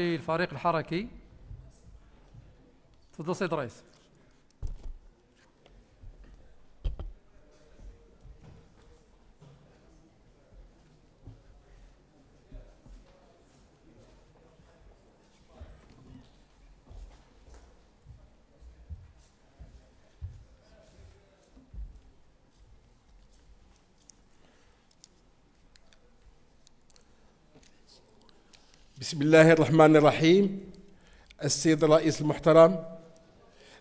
الفريق الحركي تفضل سيد رئيس بسم الله الرحمن الرحيم السيد الرئيس المحترم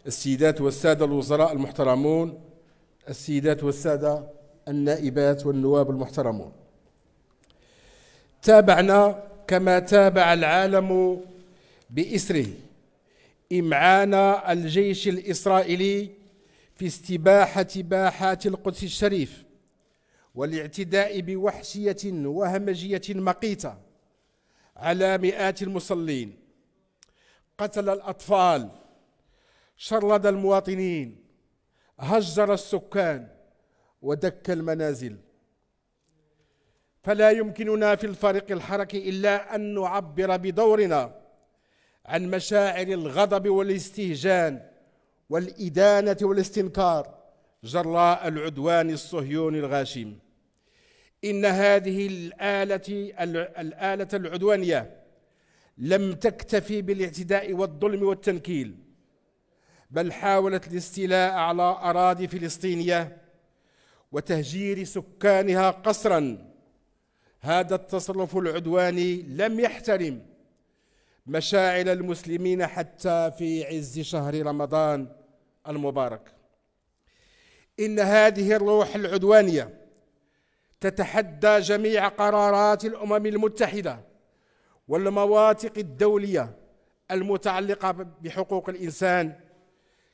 السيدات والسادة الوزراء المحترمون السيدات والسادة النائبات والنواب المحترمون تابعنا كما تابع العالم بإسره إمعان الجيش الإسرائيلي في استباحة باحات القدس الشريف والاعتداء بوحشية وهمجية مقيته على مئات المصلين قتل الأطفال شرد المواطنين هجر السكان ودك المنازل فلا يمكننا في الفريق الحركي إلا أن نعبر بدورنا عن مشاعر الغضب والاستهجان والإدانة والاستنكار جراء العدوان الصهيوني الغاشم إن هذه الآلة الآلة العدوانية لم تكتفي بالاعتداء والظلم والتنكيل بل حاولت الاستيلاء على أراضي فلسطينية وتهجير سكانها قسرا هذا التصرف العدواني لم يحترم مشاعر المسلمين حتى في عز شهر رمضان المبارك إن هذه الروح العدوانية تتحدى جميع قرارات الامم المتحده والمواثق الدوليه المتعلقه بحقوق الانسان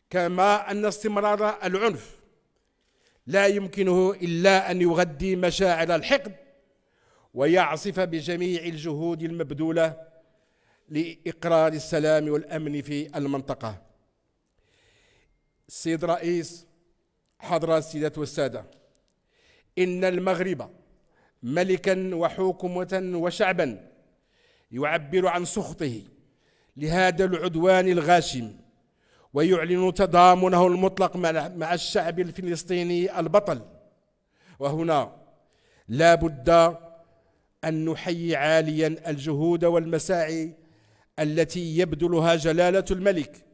كما ان استمرار العنف لا يمكنه الا ان يغذي مشاعر الحقد ويعصف بجميع الجهود المبذوله لاقرار السلام والامن في المنطقه السيد رئيس حضرة السيدات والساده إن المغرب ملكا وحكومة وشعبا يعبر عن سخطه لهذا العدوان الغاشم ويعلن تضامنه المطلق مع الشعب الفلسطيني البطل وهنا لا بد أن نحيي عاليا الجهود والمساعي التي يبذلها جلالة الملك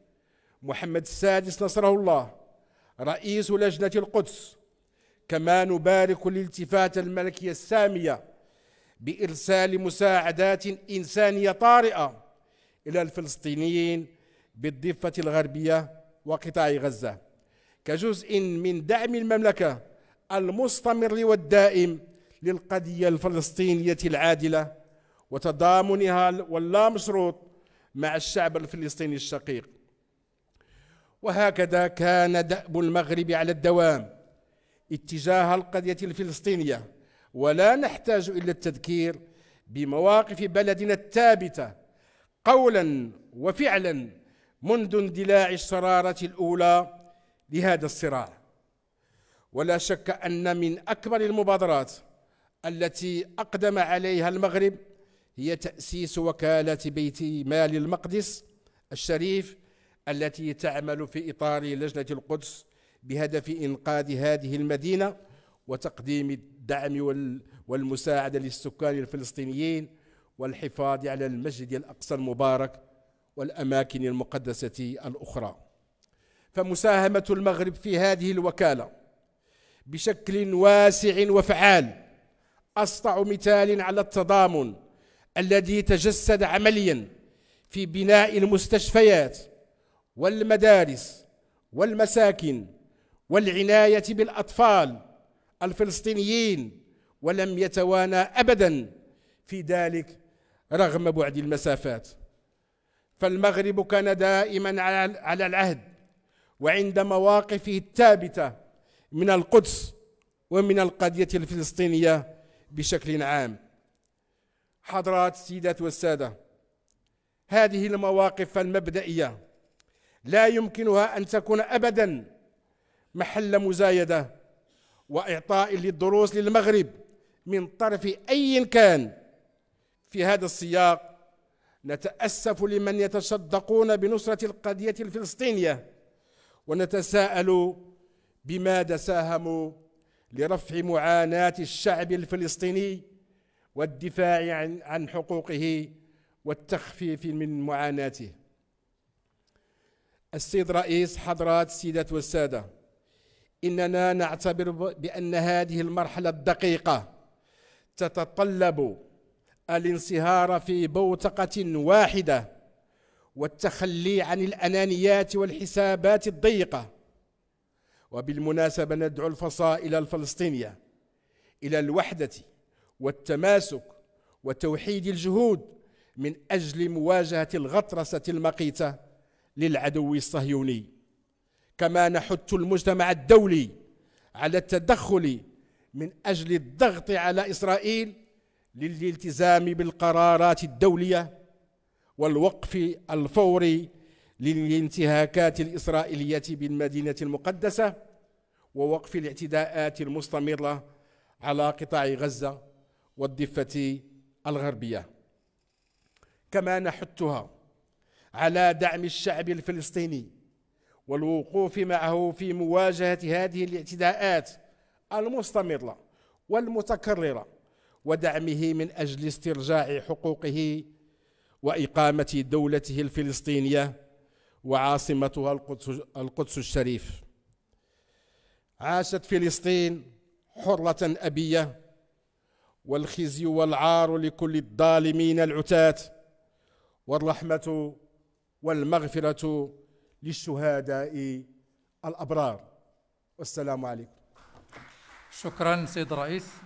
محمد السادس نصره الله رئيس لجنة القدس كما نبارك الالتفات الملكية السامية بإرسال مساعدات إنسانية طارئة إلى الفلسطينيين بالضفة الغربية وقطاع غزة كجزء من دعم المملكة المستمر والدائم للقضية الفلسطينية العادلة وتضامنها واللامشروط مع الشعب الفلسطيني الشقيق وهكذا كان دأب المغرب على الدوام اتجاه القضية الفلسطينية ولا نحتاج إلا التذكير بمواقف بلدنا الثابتة قولا وفعلا منذ اندلاع الشرارة الأولى لهذا الصراع ولا شك أن من أكبر المبادرات التي أقدم عليها المغرب هي تأسيس وكالة بيت مال المقدس الشريف التي تعمل في إطار لجنة القدس بهدف إنقاذ هذه المدينة وتقديم الدعم والمساعدة للسكان الفلسطينيين والحفاظ على المسجد الأقصى المبارك والأماكن المقدسة الأخرى فمساهمة المغرب في هذه الوكالة بشكل واسع وفعال أسطع مثال على التضامن الذي تجسد عمليا في بناء المستشفيات والمدارس والمساكن والعناية بالأطفال الفلسطينيين ولم يتوانى أبدا في ذلك رغم بعد المسافات فالمغرب كان دائما على العهد وعند مواقفه الثابتة من القدس ومن القضية الفلسطينية بشكل عام حضرات السيدات والسادة هذه المواقف المبدئية لا يمكنها أن تكون أبداً محل مزايدة وإعطاء للدروس للمغرب من طرف أي كان في هذا السياق نتأسف لمن يتصدقون بنصرة القضية الفلسطينية ونتساءل بماذا ساهموا لرفع معاناة الشعب الفلسطيني والدفاع عن, حقوقه والتخفيف من معاناته السيد رئيس حضرات السيدات والساده إننا نعتبر بأن هذه المرحلة الدقيقة تتطلب الانصهار في بوتقة واحدة والتخلي عن الأنانيات والحسابات الضيقة وبالمناسبة ندعو الفصائل الفلسطينية إلى الوحدة والتماسك وتوحيد الجهود من أجل مواجهة الغطرسة المقيتة للعدو الصهيوني كما نحث المجتمع الدولي على التدخل من أجل الضغط على إسرائيل للالتزام بالقرارات الدولية والوقف الفوري للانتهاكات الإسرائيلية بالمدينة المقدسة ووقف الاعتداءات المستمرة على قطاع غزة والضفة الغربية كما نحثها على دعم الشعب الفلسطيني والوقوف معه في مواجهة هذه الاعتداءات المستمرة والمتكررة ودعمه من أجل استرجاع حقوقه وإقامة دولته الفلسطينية وعاصمتها القدس, الشريف عاشت فلسطين حرة أبية والخزي والعار لكل الظالمين العتاة والرحمة والمغفرة للشهداء الأبرار والسلام عليكم شكرا سيد الرئيس